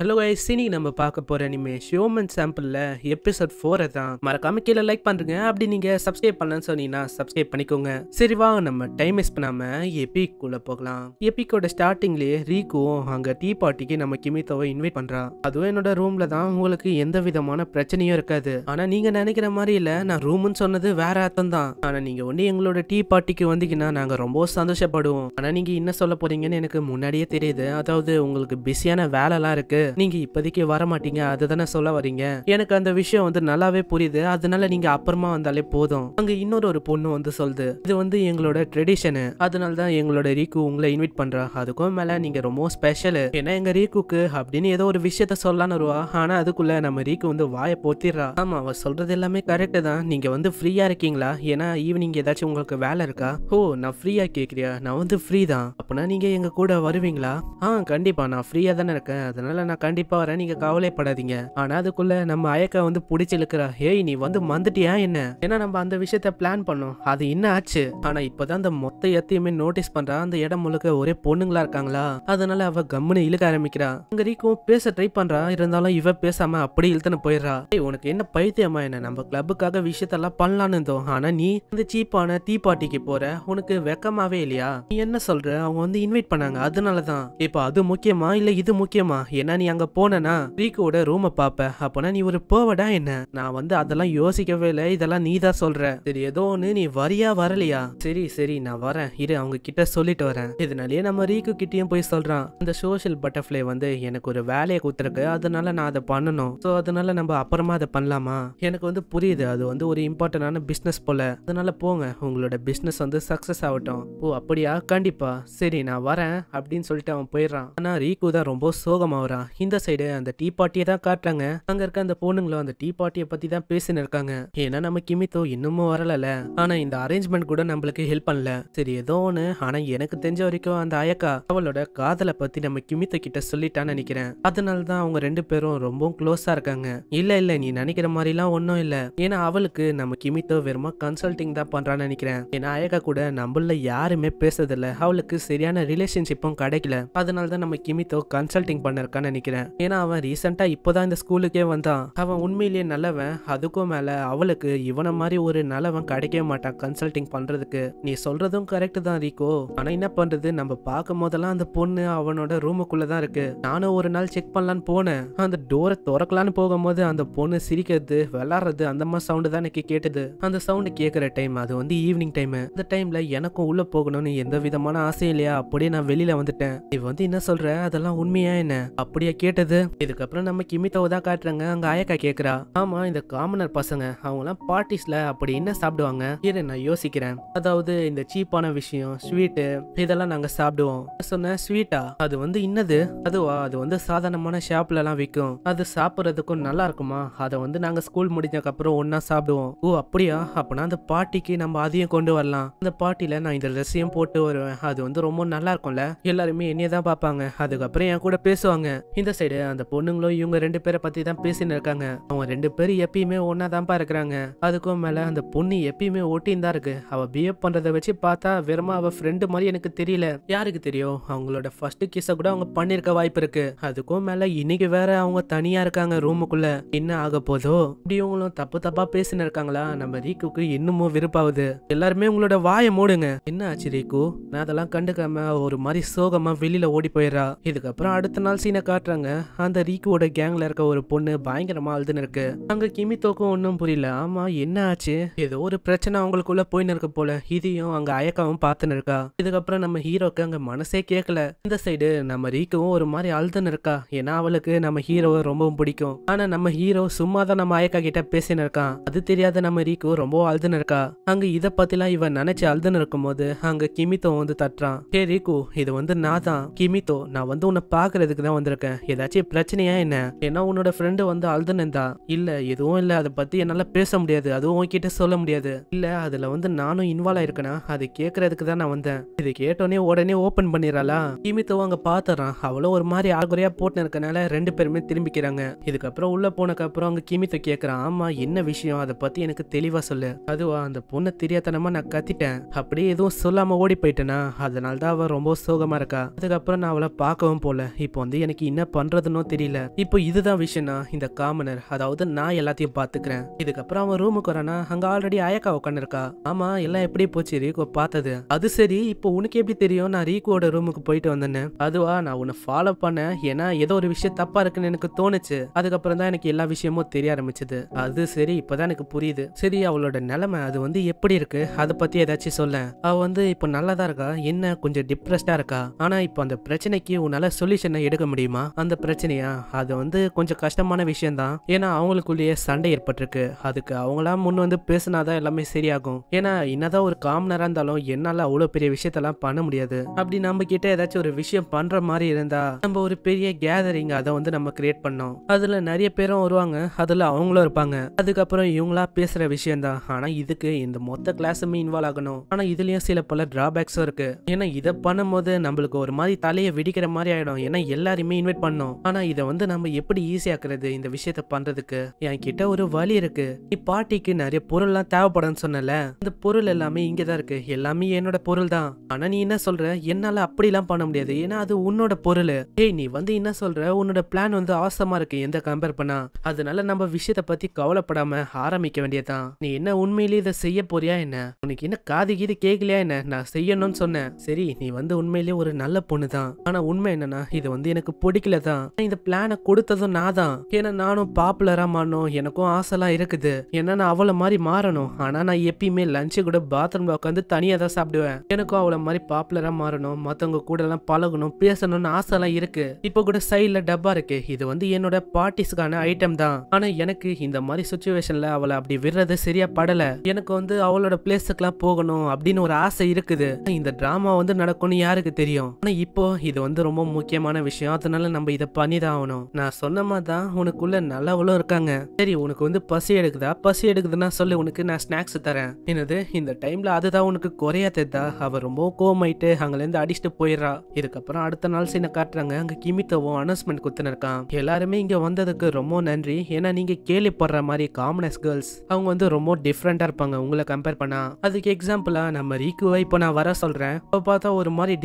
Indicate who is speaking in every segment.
Speaker 1: hello guys இன்னைக்கு நம்ம பார்க்க போற அனிமே ஷோமன் சாம்பிளில் எபிசோட் ஃபோரை தான் மறக்காம கீழே லைக் பண்ணுங்க அப்படி நீங்க சப்ஸ்கிரைப் பண்ணலன்னு சொன்னீங்கன்னா சப்ஸ்கிரைப் பண்ணிக்கோங்க சரி வாங்க நம்ம டைம் வேஸ்ட் பண்ணாம எபிக்குள்ள போகலாம் எபிக்கோட ஸ்டார்டிங்லேயே ரீகுவும் அங்க டீ பார்ட்டிக்கு நம்ம கிமித்தோவை இன்வைட் பண்றா அதுவும் என்னோட ரூம்ல தான் உங்களுக்கு எந்த விதமான பிரச்சனையும் இருக்காது ஆனா நீங்க நினைக்கிற மாதிரி இல்ல நான் ரூம்னு சொன்னது வேற அர்த்தம் தான் ஆனா நீங்க ஒண்ணு எங்களோட டீ பார்ட்டிக்கு வந்தீங்கன்னா நாங்க ரொம்ப சந்தோஷப்படுவோம் ஆனா நீங்க என்ன சொல்ல போறீங்கன்னு எனக்கு முன்னாடியே தெரியுது அதாவது உங்களுக்கு பிஸியான வேலைலாம் இருக்கு நீங்க இப்போதைக்கு வர மாட்டீங்க அதுதானே சொல்ல வரீங்க எனக்கு அந்த விஷயம் வந்து நல்லாவே புரியுது அதனால நீங்க அப்புறமா வந்தாலே போதும் அங்க இன்னொரு ஒரு பொண்ணு வந்து சொல்லுது இது வந்து எங்களோட ட்ரெடிஷனு அதனால தான் எங்களோட ரீக்கு உங்களை இன்வைட் பண்றா அதுக்கும் மேல நீங்க ரொம்ப ஸ்பெஷலு ஏன்னா எங்க ரீக்குக்கு அப்படின்னு ஏதோ ஒரு விஷயத்த சொல்லலான்னு வருவா ஆனா அதுக்குள்ள நம்ம ரீக்கு வந்து வாயை போத்திடுறா ஆமா அவ சொல்றது எல்லாமே கரெக்டு தான் நீங்க வந்து ஃப்ரீயா இருக்கீங்களா ஏன்னா ஈவினிங் ஏதாச்சும் உங்களுக்கு வேலை இருக்கா ஓ நான் ஃப்ரீயா கேக்குறியா நான் வந்து ஃப்ரீ தான் அப்படின்னா நீங்க எங்க கூட வருவீங்களா ஆ கண்டிப்பா நான் ஃப்ரீயா தானே இருக்கேன் அதனால நான் நான் கண்டிப்பா வரேன் நீங்க கவலைப்படாதீங்க ஆனா அதுக்குள்ள நம்ம அயக்க வந்து புடிச்சு இழுக்கிறா ஏய் நீ வந்து மந்துட்டியா என்ன ஏன்னா நம்ம அந்த விஷயத்த பிளான் பண்ணோம் அது என்ன ஆச்சு ஆனா இப்பதான் அந்த மொத்த எத்தையுமே நோட்டீஸ் பண்றா அந்த இடம் முழுக்க ஒரே பொண்ணுங்களா இருக்காங்களா அதனால அவ கம்முன்னு இழுக்க ஆரம்பிக்கிறா அங்க ரீக்கும் பேச ட்ரை பண்றா இருந்தாலும் இவ பேசாம அப்படி இழுத்துன்னு போயிடுறா ஏய் உனக்கு என்ன பைத்தியமா என்ன நம்ம கிளப்புக்காக விஷயத்தெல்லாம் பண்ணலான்னு இருந்தோம் ஆனா நீ இந்த சீப்பான தீ பார்ட்டிக்கு போற உனக்கு வெக்கமாவே இல்லையா நீ என்ன சொல்ற அவங்க வந்து இன்வைட் பண்ணாங்க அதனாலதான் இப்ப அது முக்கியமா இல்ல இது முக்கியமா ஏன்னா நீ அங்க போனா ரீக்கோட ரூமை பாப்ப அப்பனா நீ ஒரு போவடா என்ன நான் வந்து அதெல்லாம் யோசிக்கவே இல்லை இதெல்லாம் நீ தான் சொல்ற சரி ஏதோ ஒன்று நீ வரியா வரலையா சரி சரி நான் வரேன் இரு அவங்க கிட்ட சொல்லிட்டு வரேன் இதனாலயே நம்ம ரீக்கு கிட்டயும் போய் சொல்றான் அந்த சோஷியல் பட்டர்ஃப்ளை வந்து எனக்கு ஒரு வேலையை கொடுத்துருக்கு அதனால நான் அதை பண்ணணும் ஸோ அதனால நம்ம அப்புறமா அதை பண்ணலாமா எனக்கு வந்து புரியுது அது வந்து ஒரு இம்பார்ட்டன்டான பிஸ்னஸ் போல அதனால போங்க உங்களோட பிஸ்னஸ் வந்து சக்ஸஸ் ஆகட்டும் ஓ அப்படியா கண்டிப்பா சரி நான் வரேன் அப்படின்னு சொல்லிட்டு அவன் போயிடுறான் ஆனா ரீக்கு தான் ரொம்ப சோகமாகறான் இந்த சைடு அந்த டீ பாட்டியை தான் காட்டுறாங்க அங்க இருக்க அந்த பொண்ணுங்களும் அந்த டீ பாட்டியை பத்தி தான் பேசினு இருக்காங்க ஏன்னா நம்ம கிமித்தோ இன்னமும் வரலல ஆனா இந்த அரேஞ்ச்மெண்ட் கூட நம்மளுக்கு ஹெல்ப் பண்ணல சரி ஏதோ ஒன்று ஆனா எனக்கு தெரிஞ்ச வரைக்கும் அந்த அயக்கா அவளோட காதலை பத்தி நம்ம கிமித்த கிட்ட சொல்லிட்டான்னு நினைக்கிறேன் அதனால தான் அவங்க ரெண்டு பேரும் ரொம்பவும் க்ளோஸா இருக்காங்க இல்ல இல்ல நீ நினைக்கிற மாதிரிலாம் ஒன்றும் இல்ல ஏன்னா அவளுக்கு நம்ம கிமித்தோ வெறுமா கன்சல்டிங் தான் பண்றான்னு நினைக்கிறேன் ஏன்னா அயக்கா கூட நம்மள யாருமே பேசுறதில்ல அவளுக்கு சரியான ரிலேஷன்ஷிப்பும் கிடைக்கல அதனாலதான் தான் நம்ம கிமித்தோ கன்சல்டிங் பண்ணிருக்கான்னு நினைக்கிறேன் நினைக்கிறேன் ஏன்னா அவன் ரீசெண்டா இப்போதான் இந்த ஸ்கூலுக்கே வந்தான் அவன் உண்மையிலேயே நல்லவன் அதுக்கும் மேல அவளுக்கு இவனை மாதிரி ஒரு நல்லவன் கிடைக்கவே மாட்டான் கன்சல்டிங் பண்றதுக்கு நீ சொல்றதும் கரெக்ட் தான் ரீகோ ஆனா என்ன பண்றது நம்ம பார்க்கும் போதெல்லாம் அந்த பொண்ணு அவனோட ரூமுக்குள்ள தான் இருக்கு நானும் ஒரு நாள் செக் பண்ணலான்னு போனேன் அந்த டோரை திறக்கலான்னு போகும்போது அந்த பொண்ணு சிரிக்கிறது விளாடுறது அந்த மாதிரி சவுண்டு தான் எனக்கு கேட்டது அந்த சவுண்டு கேட்குற டைம் அது வந்து ஈவினிங் டைம் அந்த டைம்ல எனக்கும் உள்ள போகணும்னு எந்த விதமான ஆசையும் இல்லையா அப்படியே நான் வெளியில வந்துட்டேன் இவ வந்து என்ன சொல்ற அதெல்லாம் உண்மையா என்ன அப்படியே வார்த்தையை கேட்டது இதுக்கப்புறம் நம்ம கிமித்தாவை தான் காட்டுறாங்க அங்க அயக்கா கேக்குறா ஆமா இந்த காமனர் பசங்க அவங்கலாம் பார்ட்டிஸ்ல அப்படி என்ன சாப்பிடுவாங்க இதை நான் யோசிக்கிறேன் அதாவது இந்த சீப்பான விஷயம் ஸ்வீட்டு இதெல்லாம் நாங்க சாப்பிடுவோம் சொன்ன ஸ்வீட்டா அது வந்து இன்னது அதுவா அது வந்து சாதாரணமான ஷாப்ல எல்லாம் விற்கும் அது சாப்பிடுறதுக்கும் நல்லா இருக்குமா அதை வந்து நாங்க ஸ்கூல் முடிஞ்சதுக்கு அப்புறம் ஒன்னா சாப்பிடுவோம் ஓ அப்படியா அப்பனா அந்த பாட்டிக்கு நம்ம அதையும் கொண்டு வரலாம் அந்த பாட்டில நான் இந்த ரசியம் போட்டு வருவேன் அது வந்து ரொம்ப நல்லா இருக்கும்ல எல்லாருமே என்னைய தான் பார்ப்பாங்க அதுக்கப்புறம் என் கூட பேசுவாங்க இந்த சைடு அந்த பொண்ணுங்களும் இவங்க ரெண்டு பேரை பத்தி தான் பேசினு இருக்காங்க அவங்க ரெண்டு பேரும் எப்பயுமே ஒன்றா இருக்கிறாங்க அதுக்கும் மேல அந்த பொண்ணு எப்பயுமே ஒட்டின்னு தான் இருக்கு அவள் பிஹேவ் பண்றதை வச்சு பார்த்தா வெறுமா அவள் ஃப்ரெண்டு மாதிரி எனக்கு தெரியல யாருக்கு தெரியும் அவங்களோட ஃபர்ஸ்ட் கிஸ கூட அவங்க பண்ணிருக்க வாய்ப்பு இருக்கு அதுக்கும் மேல இன்னைக்கு வேற அவங்க தனியா இருக்காங்க ரூமுக்குள்ள என்ன ஆக போதோ இப்படி இவங்களும் தப்பு தப்பாக பேசினு இருக்காங்களா நம்ம ரீக்குக்கு இன்னமும் விருப்பாவுது எல்லாருமே உங்களோட வாயை மூடுங்க என்ன ஆச்சு ரீக்கு நான் அதெல்லாம் கண்டுக்காம ஒரு மாதிரி சோகமா வெளியில ஓடி போயிடுறா இதுக்கப்புறம் அடுத்த நாள் சீனை காட்டுற பார்க்குறாங்க அந்த ரீக்குவோட கேங்ல இருக்க ஒரு பொண்ணு பயங்கரமா அழுதுன்னு இருக்கு அங்க கிமித்தோக்கும் ஒன்னும் புரியல ஆமா என்ன ஆச்சு ஏதோ ஒரு பிரச்சனை அவங்களுக்குள்ள போயின்னு இருக்க போல இதையும் அங்க அயக்காவும் பார்த்துன்னு இருக்கா இதுக்கப்புறம் நம்ம ஹீரோக்கு அங்க மனசே கேட்கல இந்த சைடு நம்ம ரீக்கவும் ஒரு மாதிரி அழுதுன்னு இருக்கா ஏன்னா அவளுக்கு நம்ம ஹீரோவை ரொம்பவும் பிடிக்கும் ஆனா நம்ம ஹீரோ சும்மா தான் நம்ம அயக்கா கிட்ட பேசின்னு இருக்கான் அது தெரியாத நம்ம ரீக்கு ரொம்ப அழுதுன்னு இருக்கா அங்க இதை பத்திலாம் இவன் நினைச்சு அழுதுன்னு இருக்கும் போது அங்க கிமித்தோ வந்து தட்டுறான் ஹே ரீக்கு இது வந்து நான் தான் கிமித்தோ நான் வந்து உன்னை பாக்குறதுக்கு தான் வந்திருக்கேன் ஏதாச்சும் பிரச்சனையா என்ன ஏன்னா உன்னோட ஃப்ரெண்டு வந்து அழுதுனேந்தா இல்ல எதுவும் இல்ல அதை பத்தி என்னால பேச முடியாது அதுவும் உன்கிட்ட சொல்ல முடியாது இல்ல அதுல வந்து நானும் இன்வால்வ் ஆயிருக்கேனா அது கேக்குறதுக்கு தான் நான் வந்தேன் இது கேட்டோடனே உடனே ஓபன் பண்ணிடறாளா கிமித்து அங்க பாத்துறான் அவ்வளவு ஒரு மாதிரி ஆகுறையா போட்டு இருக்கனால ரெண்டு பேருமே திரும்பிக்கிறாங்க இதுக்கப்புறம் உள்ள போனக்கு அப்புறம் அங்க கிமித்து கேக்குறான் ஆமா என்ன விஷயம் அதை பத்தி எனக்கு தெளிவா சொல்லு அதுவா அந்த பொண்ணை தெரியாதனமா நான் கத்திட்டேன் அப்படியே எதுவும் சொல்லாம ஓடி போயிட்டேனா அதனால தான் அவ ரொம்ப சோகமா இருக்கா அதுக்கப்புறம் நான் அவளை பார்க்கவும் போல இப்போ வந்து எனக்கு இன்ன என்ன பண்றதுன்னு தெரியல இப்போ இதுதான் விஷயம்னா இந்த காமனர் அதாவது நான் எல்லாத்தையும் பாத்துக்கிறேன் இதுக்கப்புறம் அவன் ரூமுக்கு வரானா அங்க ஆல்ரெடி அயக்கா உட்காந்துருக்கா ஆமா எல்லாம் எப்படி போச்சு ரீகோ பார்த்தது அது சரி இப்போ உனக்கு எப்படி தெரியும் நான் ரீகோட ரூமுக்கு போயிட்டு வந்தேன்னு அதுவா நான் உன்னை ஃபாலோ பண்ணேன் ஏன்னா ஏதோ ஒரு விஷயம் தப்பா இருக்குன்னு எனக்கு தோணுச்சு அதுக்கப்புறம் தான் எனக்கு எல்லா விஷயமும் தெரிய ஆரம்பிச்சது அது சரி இப்பதான் எனக்கு புரியுது சரி அவளோட நிலைமை அது வந்து எப்படி இருக்கு அதை பத்தி ஏதாச்சும் சொல்ல அவ வந்து இப்போ நல்லாதான் இருக்கா என்ன கொஞ்சம் டிப்ரெஸ்டா இருக்கா ஆனா இப்போ அந்த பிரச்சனைக்கு உன்னால சொல்யூஷனை எடுக்க முடியுமா அந்த பிரச்சனையா அது வந்து கொஞ்சம் கஷ்டமான விஷயம் தான் ஏன்னா அவங்களுக்குள்ளேயே சண்டை ஏற்பட்டிருக்கு அதுக்கு அவங்களா முன் வந்து பேசினாதான் எல்லாமே சரியாகும் ஏன்னா என்னதான் ஒரு காமனரா இருந்தாலும் என்னால அவ்வளவு பெரிய விஷயத்தெல்லாம் பண்ண முடியாது அப்படி நம்ம கிட்ட ஏதாச்சும் ஒரு விஷயம் பண்ற மாதிரி இருந்தா நம்ம ஒரு பெரிய கேதரிங் அதை வந்து நம்ம கிரியேட் பண்ணோம் அதுல நிறைய பேரும் வருவாங்க அதுல அவங்களும் இருப்பாங்க அதுக்கப்புறம் இவங்களா பேசுற விஷயம் தான் ஆனா இதுக்கு இந்த மொத்த கிளாஸுமே இன்வால்வ் ஆகணும் ஆனா இதுலயும் சில பல டிராபேக்ஸும் இருக்கு ஏன்னா இதை பண்ணும்போது நம்மளுக்கு ஒரு மாதிரி தலையை வெடிக்கிற மாதிரி ஆயிடும் ஏன்னா எல்லாருமே இன்வைட் பண்ணோம் ஆனா இதை வந்து நம்ம எப்படி ஈஸியாக்குறது இந்த விஷயத்த பண்றதுக்கு என்கிட்ட ஒரு வழி இருக்கு நீ பாட்டிக்கு நிறைய பொருள் எல்லாம் தேவைப்படன்னு சொன்னல இந்த பொருள் எல்லாமே இங்கதான் இருக்கு எல்லாமே என்னோட பொருள் தான் ஆனா நீ என்ன சொல்ற என்னால அப்படி எல்லாம் பண்ண முடியாது ஏன்னா அது உன்னோட பொருள் ஏய் நீ வந்து என்ன சொல்ற உன்னோட பிளான் வந்து ஆசமா இருக்கு எந்த கம்பேர் பண்ணா அதனால நம்ம விஷயத்த பத்தி கவலைப்படாம ஆரம்பிக்க வேண்டியதான் நீ என்ன உண்மையிலேயே இதை செய்ய போறியா என்ன உனக்கு என்ன காது கீது கேட்கலையா என்ன நான் செய்யணும்னு சொன்னேன் சரி நீ வந்து உண்மையிலேயே ஒரு நல்ல பொண்ணு தான் ஆனா உண்மை என்னன்னா இது வந்து எனக்கு பிடிக்கல தான் இந்த பிளான கொடுத்ததும் நான் தான் ஏன்னா நானும் பாப்புலரா மாறணும் எனக்கும் ஆசைலாம் இருக்குது ஏன்னா நான் அவளை மாதிரி மாறணும் ஆனா நான் எப்பயுமே லஞ்சு கூட பாத்ரூம்ல உட்காந்து தனியா தான் சாப்பிடுவேன் எனக்கும் அவளை மாதிரி பாப்புலரா மாறணும் மத்தவங்க கூட எல்லாம் பழகணும் பேசணும்னு ஆசைலாம் இருக்கு இப்போ கூட சைட்ல டப்பா இருக்கு இது வந்து என்னோட பார்ட்டிஸ்க்கான ஐட்டம் தான் ஆனா எனக்கு இந்த மாதிரி சுச்சுவேஷன்ல அவளை அப்படி விடுறது சரியா படல எனக்கு வந்து அவளோட பிளேஸுக்குலாம் போகணும் அப்படின்னு ஒரு ஆசை இருக்குது இந்த டிராமா வந்து நடக்கும்னு யாருக்கு தெரியும் ஆனா இப்போ இது வந்து ரொம்ப முக்கியமான விஷயம் அதனால நம்ம நம்ம இதை பண்ணி தான் ஆகணும் நான் சொன்னமா தான் உனக்குள்ள நல்லவளும் இருக்காங்க சரி உனக்கு வந்து பசி எடுக்குதா பசி எடுக்குதுன்னா சொல்லு உனக்கு நான் ஸ்நாக்ஸ் தரேன் என்னது இந்த டைம்ல அதுதான் உனக்கு குறையா தெரிதா அவ ரொம்ப கோமாயிட்டு அங்கிலேருந்து அடிச்சுட்டு போயிடுறா இதுக்கப்புறம் அடுத்த நாள் சீனை காட்டுறாங்க அங்க கிமித்தவும் அனௌன்ஸ்மெண்ட் குத்துனிருக்கான் எல்லாருமே இங்க வந்ததுக்கு ரொம்ப நன்றி ஏன்னா நீங்க கேள்விப்படுற மாதிரி காமனஸ் கேர்ள்ஸ் அவங்க வந்து ரொம்ப டிஃப்ரெண்டா இருப்பாங்க உங்களை கம்பேர் பண்ணா அதுக்கு எக்ஸாம்பிளா நம்ம ரீக்குவை இப்போ நான் வர சொல்றேன் இப்ப பார்த்தா ஒரு மாதிரி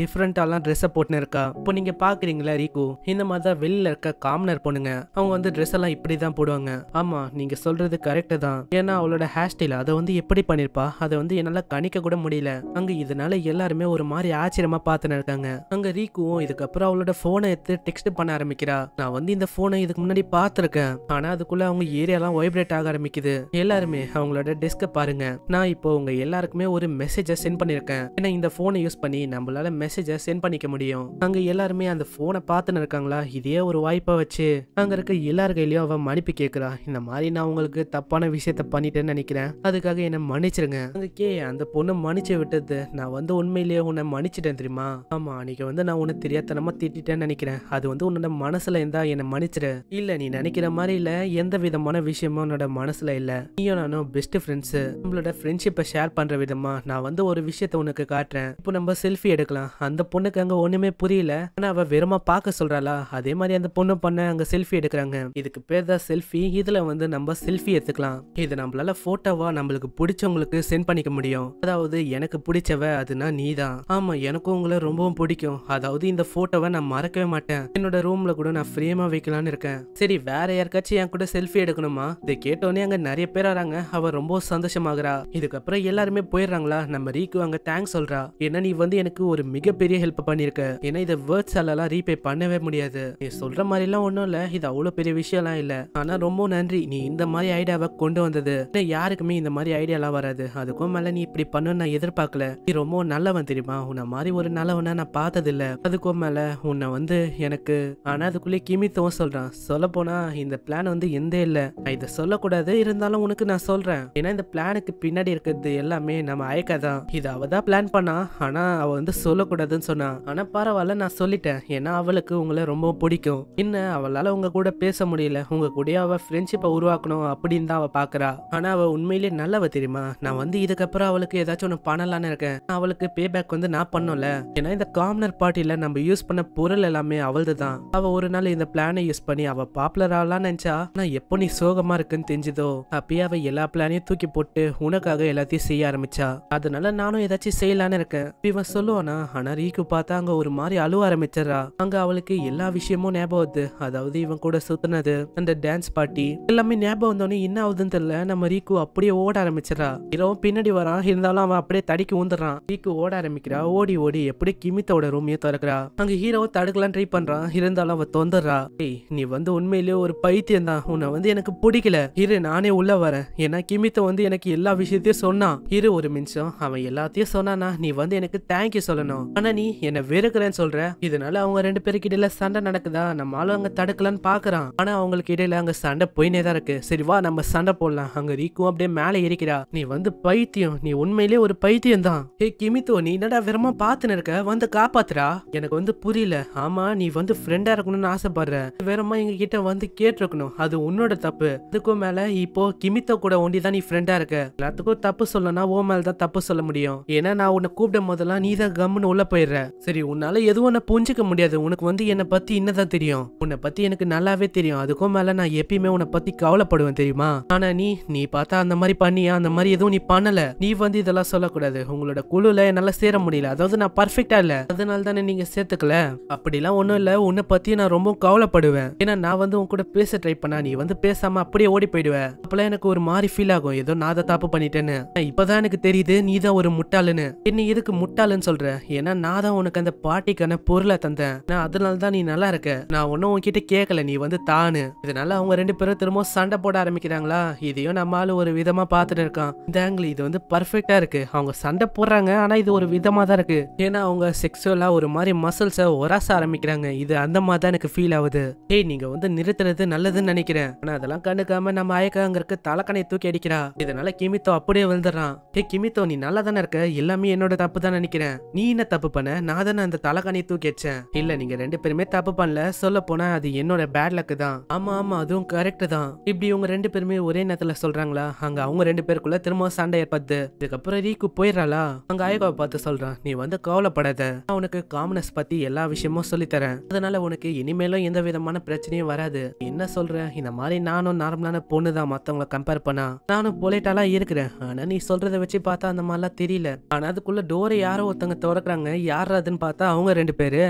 Speaker 1: எல்லாம் ட்ரெஸ்ஸை போட்டுன்னு இருக்கா இப்போ நீங்க பாக்குறீங்களா ரீக்கு இந்த மாதிரி தான் வெளியில் இருக்க காமனர் பொண்ணுங்க அவங்க வந்து ட்ரெஸ் எல்லாம் இப்படி தான் போடுவாங்க ஆமாம் நீங்கள் சொல்கிறது கரெக்ட் தான் ஏன்னா அவளோட ஹேர் ஸ்டைல் அதை வந்து எப்படி பண்ணிருப்பா அதை வந்து என்னால் கணிக்க கூட முடியல அங்கே இதனால எல்லாருமே ஒரு மாதிரி ஆச்சரியமாக பார்த்துன்னு இருக்காங்க அங்கே ரீக்குவும் இதுக்கப்புறம் அவளோட ஃபோனை எடுத்து டெக்ஸ்ட் பண்ண ஆரம்பிக்கிறா நான் வந்து இந்த ஃபோனை இதுக்கு முன்னாடி பார்த்துருக்கேன் ஆனால் அதுக்குள்ளே அவங்க ஏரியாலாம் வைப்ரேட் ஆக ஆரம்பிக்குது எல்லாருமே அவங்களோட டெஸ்க்கை பாருங்க நான் இப்போ உங்க எல்லாருக்குமே ஒரு மெசேஜை சென்ட் பண்ணியிருக்கேன் ஏன்னா இந்த ஃபோனை யூஸ் பண்ணி நம்மளால மெசேஜை சென்ட் பண்ணிக்க முடியும் அங்க எல்லாருமே அந்த ஃபோனை பார்த்துன்னு இருக்காங்களா இருக்காளா இதே ஒரு வாய்ப்பை வச்சு அங்க இருக்க எல்லார் கையிலயும் அவன் மன்னிப்பு கேட்கிறா இந்த மாதிரி நான் உங்களுக்கு தப்பான விஷயத்த பண்ணிட்டேன்னு நினைக்கிறேன் அதுக்காக என்ன மன்னிச்சிருங்க அங்க கே அந்த பொண்ணு மன்னிச்சு விட்டது நான் வந்து உண்மையிலேயே உன்னை மன்னிச்சிட்டேன் தெரியுமா ஆமா அன்னைக்கு வந்து நான் உன்னை தெரியாதனமா திட்டேன்னு நினைக்கிறேன் அது வந்து உன்னோட மனசுல இருந்தா என்னை மன்னிச்சிரு இல்ல நீ நினைக்கிற மாதிரி இல்ல எந்த விதமான விஷயமும் உன்னோட மனசுல இல்ல நீயும் நானும் பெஸ்ட் ஃப்ரெண்ட்ஸ் நம்மளோட ஃப்ரெண்ட்ஷிப்பை ஷேர் பண்ற விதமா நான் வந்து ஒரு விஷயத்த உனக்கு காட்டுறேன் இப்போ நம்ம செல்ஃபி எடுக்கலாம் அந்த பொண்ணுக்கு அங்க ஒண்ணுமே புரியல ஆனா அவ வெறுமா பார்க்க சொல்றாளா அதே மாதிரி அந்த பொண்ணு பண்ண அங்கே செல்ஃபி எடுக்கிறாங்க இதுக்கு பேர் தான் செல்ஃபி இதில் வந்து நம்ம செல்ஃபி எடுத்துக்கலாம் இது நம்மளால ஃபோட்டோவாக நம்மளுக்கு பிடிச்சவங்களுக்கு சென்ட் பண்ணிக்க முடியும் அதாவது எனக்கு பிடிச்சவ அதுனா நீ தான் ஆமாம் எனக்கும் உங்களை ரொம்பவும் பிடிக்கும் அதாவது இந்த ஃபோட்டோவை நான் மறக்கவே மாட்டேன் என்னோட ரூமில் கூட நான் ஃப்ரீயமா வைக்கலான்னு இருக்கேன் சரி வேற யாருக்காச்சும் என் கூட செல்ஃபி எடுக்கணுமா இதை கேட்டோன்னே அங்கே நிறைய பேர் வராங்க அவள் ரொம்ப சந்தோஷமாகறா இதுக்கப்புறம் எல்லாருமே போயிடுறாங்களா நம்ம ரீக்கு அங்கே தேங்க்ஸ் சொல்கிறா ஏன்னா நீ வந்து எனக்கு ஒரு மிகப்பெரிய ஹெல்ப் பண்ணியிருக்க ஏன்னா இதை வேர்ட்ஸாலலாம் ரீபே பண்ணவே முடியாது முடியாது நீ சொல்ற மாதிரிலாம் ஒன்றும் இல்ல இது அவ்வளவு பெரிய விஷயம்லாம் இல்ல ஆனா ரொம்ப நன்றி நீ இந்த மாதிரி ஐடியாவை கொண்டு வந்தது யாருக்குமே இந்த மாதிரி ஐடியாலாம் வராது அதுக்கும் மேல நீ இப்படி பண்ணு நான் எதிர்பார்க்கல நீ ரொம்ப நல்லவன் தெரியுமா உன்னை மாதிரி ஒரு நல்லவனா நான் பார்த்ததில்ல அதுக்கும் மேல உன்னை வந்து எனக்கு ஆனா அதுக்குள்ளே கிமித்தவும் சொல்ல சொல்லப்போனால் இந்த பிளான் வந்து எந்தே இல்லை நான் இதை சொல்லக்கூடாது இருந்தாலும் உனக்கு நான் சொல்றேன் ஏன்னா இந்த பிளானுக்கு பின்னாடி இருக்கிறது எல்லாமே நம்ம அயக்கா தான் இது அவள் தான் பிளான் பண்ணா ஆனா அவள் வந்து சொல்லக்கூடாதுன்னு சொன்னான் ஆனால் பரவாயில்ல நான் சொல்லிட்டேன் ஏன்னா அவளுக்கு உங்களை ரொம்ப ரொம்ப பிடிக்கும் என்ன அவளால் உங்க கூட பேச முடியல உங்க கூட அவள் ஃப்ரெண்ட்ஷிப்பை உருவாக்கணும் அப்படின்னு தான் அவள் பாக்குறா ஆனா அவள் உண்மையிலே நல்லவ தெரியுமா நான் வந்து இதுக்கப்புறம் அவளுக்கு ஏதாச்சும் ஒண்ணு பண்ணலான்னு இருக்கேன் நான் அவளுக்கு பே பேக் வந்து நான் பண்ணல ஏன்னா இந்த காமனர் பார்ட்டியில நம்ம யூஸ் பண்ண பொருள் எல்லாமே அவளது தான் அவள் ஒரு நாள் இந்த பிளானை யூஸ் பண்ணி அவள் பாப்புலர் ஆகலாம்னு நினச்சா நான் எப்போ நீ சோகமா இருக்குன்னு தெரிஞ்சதோ அப்பயே அவள் எல்லா பிளானையும் தூக்கி போட்டு உனக்காக எல்லாத்தையும் செய்ய ஆரம்பிச்சா அதனால நானும் ஏதாச்சும் செய்யலான்னு இருக்கேன் இவன் சொல்லுவானா ஆனா ரீக்கு பார்த்தா அங்கே ஒரு மாதிரி அழுவ ஆரம்பிச்சிடறா அங்கே அவளுக்கு எல்லா எல்லா விஷயமும் ஞாபகம் வருது அதாவது இவன் கூட சுத்தினது அந்த டான்ஸ் பார்ட்டி எல்லாமே ஞாபகம் வந்தோடனே என்ன ஆகுதுன்னு தெரியல நம்ம ரீக்கு அப்படியே ஓட ஆரம்பிச்சிடறா இரவும் பின்னாடி வரான் இருந்தாலும் அவன் அப்படியே தடிக்கு ஊந்துறான் ரீக்கு ஓட ஆரம்பிக்கிறா ஓடி ஓடி எப்படி கிமித்தோட ரூமையும் திறக்கிறா அங்க ஹீரோ தடுக்கலாம் ட்ரை பண்றான் இருந்தாலும் அவன் தொந்தர்றா ஏய் நீ வந்து உண்மையிலேயே ஒரு பைத்தியம் தான் உன்னை வந்து எனக்கு பிடிக்கல இரு நானே உள்ள வரேன் ஏன்னா கிமித்த வந்து எனக்கு எல்லா விஷயத்தையும் சொன்னான் இரு ஒரு நிமிஷம் அவன் எல்லாத்தையும் சொன்னானா நீ வந்து எனக்கு தேங்க்யூ சொல்லணும் ஆனா நீ என்ன வெறுக்கிறேன்னு சொல்ற இதனால அவங்க ரெண்டு பேருக்கிட்ட சண்டை சண்டை நடக்குதா நம்ம அங்க தடுக்கலான்னு பாக்குறான் ஆனா அவங்களுக்கு இடையில அங்க சண்டை போயினே தான் இருக்கு சரி வா நம்ம சண்டை போடலாம் அங்க ரீக்கும் அப்படியே மேலே இருக்கிறா நீ வந்து பைத்தியம் நீ உண்மையிலே ஒரு பைத்தியம் தான் ஏ கிமித்தோ நீ என்னடா விரமா பாத்துன்னு இருக்க வந்து காப்பாத்துறா எனக்கு வந்து புரியல ஆமா நீ வந்து ஃப்ரெண்டா இருக்கணும்னு ஆசைப்படுற விரமா எங்க கிட்ட வந்து கேட்டிருக்கணும் அது உன்னோட தப்பு அதுக்கும் மேல இப்போ கிமித்தோ கூட ஒண்டி தான் நீ ஃப்ரெண்டா இருக்க எல்லாத்துக்கும் தப்பு சொல்லனா ஓ மேல தான் தப்பு சொல்ல முடியும் ஏன்னா நான் உன்னை கூப்பிடும் போதெல்லாம் நீ தான் கம்முன்னு உள்ள போயிடுற சரி உன்னால எதுவும் என்ன புரிஞ்சுக்க முடியாது உனக்கு வந்து என்னை பத்தி என்னதான் தெரியும் உன்னை பத்தி எனக்கு நல்லாவே தெரியும் அதுக்கும் மேல நான் எப்பயுமே உன்னை பத்தி கவலைப்படுவேன் தெரியுமா ஆனா நீ நீ பார்த்தா அந்த மாதிரி பண்ணியா அந்த மாதிரி எதுவும் நீ பண்ணல நீ வந்து இதெல்லாம் சொல்லக்கூடாது உங்களோட குழுல என்னால சேர முடியல அதாவது நான் பர்ஃபெக்டா இல்ல அதனால தானே நீங்க சேர்த்துக்கல அப்படிலாம் ஒன்றும் இல்லை உன்னை பத்தி நான் ரொம்ப கவலைப்படுவேன் ஏன்னா நான் வந்து உன் கூட பேச ட்ரை பண்ணா நீ வந்து பேசாம அப்படியே ஓடி போயிடுவேன் அப்பெல்லாம் எனக்கு ஒரு மாதிரி ஃபீல் ஆகும் ஏதோ நான் அதை தப்பு பண்ணிட்டேன்னு இப்பதான் எனக்கு தெரியுது நீ தான் ஒரு முட்டாளுன்னு என்ன எதுக்கு முட்டாளுன்னு சொல்ற ஏன்னா நான் தான் உனக்கு அந்த பாட்டிக்கான பொருளை தந்தேன் நான் அதனால தான் நீ நல்லா இருக்க நான் ஒன்னும் உன்கிட்ட கேட்கல நீ வந்து தானு இதனால அவங்க ரெண்டு பேரும் திரும்ப சண்டை போட ஆரம்பிக்கிறாங்களா இதையும் நம்ம ஆளு ஒரு விதமா பாத்துட்டு இருக்கான் இந்த ஆங்கிள் இது வந்து பர்ஃபெக்டா இருக்கு அவங்க சண்டை போடுறாங்க ஆனா இது ஒரு விதமா தான் இருக்கு ஏன்னா அவங்க செக்ஸுவலா ஒரு மாதிரி மசில்ஸை ஒராச ஆரம்பிக்கிறாங்க இது அந்த மாதிரி தான் எனக்கு ஃபீல் ஆகுது ஏய் நீங்க வந்து நிறுத்துறது நல்லதுன்னு நினைக்கிறேன் ஆனா அதெல்லாம் கண்டுக்காம நம்ம ஆயக்காங்கிறக்கு தலைக்கணை தூக்கி அடிக்கிறா இதனால கிமித்தோ அப்படியே வந்துடுறான் ஏ கிமித்தோ நீ நல்லா தானே இருக்க எல்லாமே என்னோட தப்பு தான் நினைக்கிறேன் நீ என்ன தப்பு பண்ண நான் தானே அந்த தலைக்கணை தூக்கி வச்சேன் இல்ல நீங்க ரெண்டு பேருமே தப்பு தப்பு பண்ணல சொல்ல போனா அது என்னோட பேட் லக்கு தான் ஆமா ஆமா அதுவும் கரெக்ட் தான் இப்படி இவங்க ரெண்டு பேருமே ஒரே நேரத்துல சொல்றாங்களா அங்க அவங்க ரெண்டு பேருக்குள்ள திரும்ப சண்டை ஏற்படுது இதுக்கப்புறம் ரீக்கு போயிடறாளா அங்க ஆயோகாவை பார்த்து சொல்றான் நீ வந்து கவலைப்படாத நான் உனக்கு காமனஸ் பத்தி எல்லா விஷயமும் தரேன் அதனால உனக்கு இனிமேலும் எந்த விதமான பிரச்சனையும் வராது என்ன சொல்ற இந்த மாதிரி நானும் நார்மலான பொண்ணு தான் மத்தவங்களை கம்பேர் பண்ணா நானும் பொலைட்டாலாம் இருக்கிறேன் ஆனா நீ சொல்றதை வச்சு பார்த்தா அந்த மாதிரிலாம் தெரியல ஆனா அதுக்குள்ள டோரை யாரோ ஒருத்தவங்க திறக்கிறாங்க யார் அதுன்னு பார்த்தா அவங்க ரெண்டு பேரு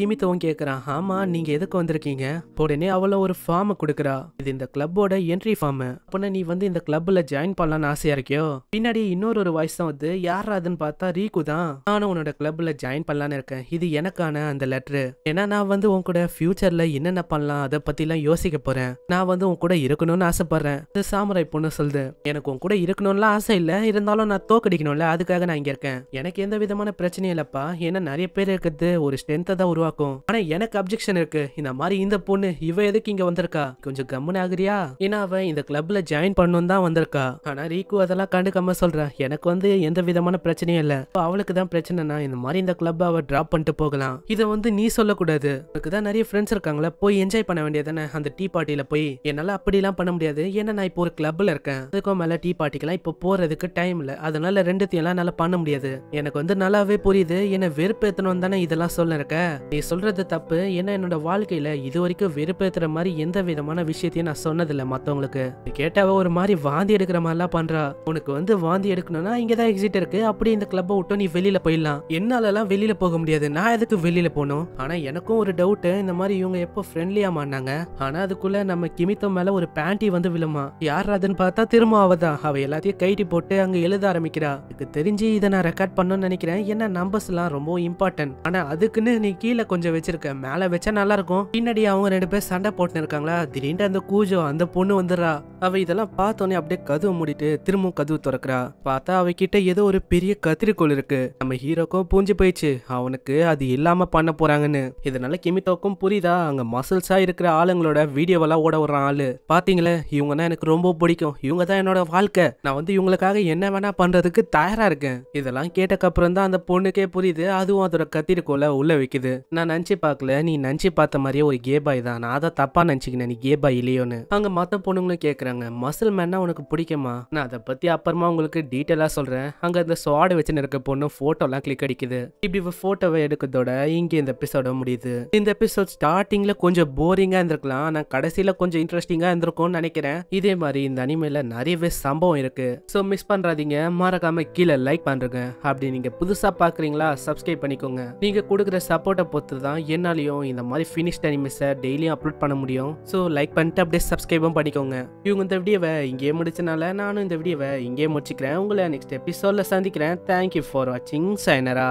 Speaker 1: கிமி தோன் கேக்குறான் ஆமா நீங்க எதுக்கு வந்திருக்கீங்க உடனே அவளோ ஒரு ஃபார்ம் கொடுக்குறா இது இந்த கிளப்போட என்ட்ரி ஃபார்ம் அப்போனா நீ வந்து இந்த கிளப்ல ஜாயின் பண்ணலாம்னு ஆசையா இருக்கியோ பின்னாடி இன்னொரு ஒரு வாய்ஸ் தான் வந்து யார் அதுன்னு பார்த்தா ரீகு தான் நானும் உன்னோட கிளப்ல ஜாயின் பண்ணலான்னு இருக்கேன் இது எனக்கான அந்த லெட்ரு ஏன்னா நான் வந்து உன் கூட ஃபியூச்சர்ல என்னென்ன பண்ணலாம் அதை எல்லாம் யோசிக்க போறேன் நான் வந்து உன் கூட இருக்கணும்னு ஆசைப்படுறேன் இது சாமராய் பொண்ணு சொல்லுது எனக்கு உன் கூட இருக்கணும்லாம் ஆசை இல்ல இருந்தாலும் நான் தோக்கடிக்கணும்ல அதுக்காக நான் இங்க இருக்கேன் எனக்கு எந்த விதமான பிரச்சனையும் இல்லைப்பா ஏன்னா நிறைய பேர் இருக்கிறது ஒரு ஸ்ட்ரென்த்தை தான் உருவாக்கும் ஆனா எனக்கு அப்ஜெக்ஷன் இருக்கு இந்த மாதிரி இந்த பொண்ணு இவ எதுக்கு இங்க வந்திருக்கா கொஞ்சம் கம்முன்னு ஆகுறியா ஏன்னா அவன் இந்த கிளப்ல ஜாயின் பண்ணணும் தான் வந்திருக்கா ஆனா ரீக்கு அதெல்லாம் கண்டுக்காம சொல்றேன் எனக்கு வந்து எந்த விதமான பிரச்சனையும் இல்ல அவளுக்கு தான் பிரச்சனைனா இந்த மாதிரி இந்த கிளப் அவ டிராப் பண்ணிட்டு போகலாம் இதை வந்து நீ சொல்லக்கூடாது உனக்கு தான் நிறைய ஃப்ரெண்ட்ஸ் இருக்காங்களா போய் என்ஜாய் பண்ண வேண்டியதானே அந்த டீ பார்ட்டியில போய் என்னால அப்படிலாம் பண்ண முடியாது ஏன்னா நான் இப்போ ஒரு கிளப்ல இருக்கேன் அதுக்கும் மேல டீ பார்ட்டிக்கெல்லாம் இப்போ போறதுக்கு டைம் இல்ல அதனால ரெண்டுத்தையும் எல்லாம் நல்லா பண்ண முடியாது எனக்கு வந்து நல்லாவே புரியுது என்ன வெறுப்பேத்தணும் தானே இதெல்லாம் சொல்ல இருக்க நீ சொல்றது தப்பு ஏன்னா என்னோட வாழ்க்கையில் இது வரைக்கும் வெறுப்பேற்றுற மாதிரி எந்த விதமான விஷயத்தையும் நான் சொன்னதில்லை மற்றவங்களுக்கு கேட்டாவ ஒரு மாதிரி வாந்தி எடுக்கிற மாதிரிலாம் பண்றா உனக்கு வந்து வாந்தி எடுக்கணும்னா இங்கே தான் எக்ஸிட் இருக்கு அப்படி இந்த கிளப்ப விட்டு நீ வெளியில் போயிடலாம் என்னாலலாம் வெளியில் போக முடியாது நான் எதுக்கு வெளியில் போகணும் ஆனால் எனக்கும் ஒரு டவுட்டு இந்த மாதிரி இவங்க எப்போ ஃப்ரெண்ட்லியாக மாட்டாங்க ஆனால் அதுக்குள்ளே நம்ம கிமித்தம் மேலே ஒரு பேண்டி வந்து விழுமா யார் அதுன்னு பார்த்தா திரும்ப அவதான் அவ எல்லாத்தையும் கைட்டி போட்டு அங்கே எழுத ஆரம்பிக்கிறா எனக்கு தெரிஞ்சு இதை நான் ரெக்கார்ட் பண்ணணும்னு நினைக்கிறேன் ஏன்னா நம்பர்ஸ்லாம் ரொம்ப இம்பார்ட்டன்ட் ஆனால் அதுக்குன்னு நீ கீழே கொஞ்சம் வச்சிருக்க மேலே மேலே வச்சா நல்லா இருக்கும் பின்னாடி அவங்க ரெண்டு பேர் சண்டை போட்டுன்னு இருக்காங்களா திடீர்னு அந்த கூஜோ அந்த பொண்ணு வந்துடுறா அவ இதெல்லாம் பார்த்தோன்னே அப்படியே கதவு மூடிட்டு திரும்பவும் கதவு திறக்கிறா பார்த்தா அவகிட்ட ஏதோ ஒரு பெரிய கத்திரிக்கோள் இருக்கு நம்ம ஹீரோக்கும் பூஞ்சு போயிடுச்சு அவனுக்கு அது இல்லாம பண்ண போறாங்கன்னு இதனால கிமித்தோக்கும் புரியுதா அங்க மசில்ஸா இருக்கிற ஆளுங்களோட வீடியோவெல்லாம் ஓட விடுற ஆளு பாத்தீங்களே தான் எனக்கு ரொம்ப பிடிக்கும் இவங்க தான் என்னோட வாழ்க்கை நான் வந்து இவங்களுக்காக என்ன வேணா பண்றதுக்கு தயாரா இருக்கேன் இதெல்லாம் கேட்டக்கப்புறம் தான் அந்த பொண்ணுக்கே புரியுது அதுவும் அதோட கத்திரிக்கோலை உள்ள வைக்குது நான் நினைச்சு பார்க்கல நீ நீ நினச்சி பார்த்த மாதிரியே ஒரு கே பாய் தான் நான் அதை தப்பா நினச்சிக்கினேன் நீ கே பாய் இல்லையோன்னு அங்கே மற்ற பொண்ணுங்களும் கேட்குறாங்க மசில் மேனா உனக்கு பிடிக்குமா நான் அதை பற்றி அப்புறமா உங்களுக்கு டீட்டெயிலாக சொல்கிறேன் அங்கே இந்த சுவாடு வச்சுன்னு நிற்க பொண்ணு ஃபோட்டோலாம் கிளிக் அடிக்குது இப்படி ஃபோட்டோவை எடுக்கிறதோட இங்கே இந்த எபிசோட முடியுது இந்த எபிசோட் ஸ்டார்டிங்கில் கொஞ்சம் போரிங்காக இருந்திருக்கலாம் ஆனால் கடைசியில் கொஞ்சம் இன்ட்ரெஸ்டிங்காக இருந்திருக்கும்னு நினைக்கிறேன் இதே மாதிரி இந்த அனிமையில் நிறையவே சம்பவம் இருக்கு ஸோ மிஸ் பண்ணுறாதீங்க மறக்காம கீழே லைக் பண்ணுறேங்க அப்படி நீங்கள் புதுசாக பார்க்குறீங்களா சப்ஸ்கிரைப் பண்ணிக்கோங்க நீங்கள் கொடுக்குற சப்போர்ட்டை பொறுத்து தான் என்னாலையும் இந்த மாதிரி ஃபினிஷ்ட் அனிமேஸை டெய்லியும் அப்லோட் பண்ண முடியும் ஸோ லைக் பண்ணிட்டு அப்படியே சப்ஸ்கிரைபும் பண்ணிக்கோங்க இவங்க இந்த வீடியோவை இங்கேயே முடிச்சனால நானும் இந்த வீடியோவை இங்கேயே முடிச்சுக்கிறேன் உங்களை நெக்ஸ்ட் எபிசோடில் சந்திக்கிறேன் தேங்க்யூ ஃபார் வாட்சிங் சைனரா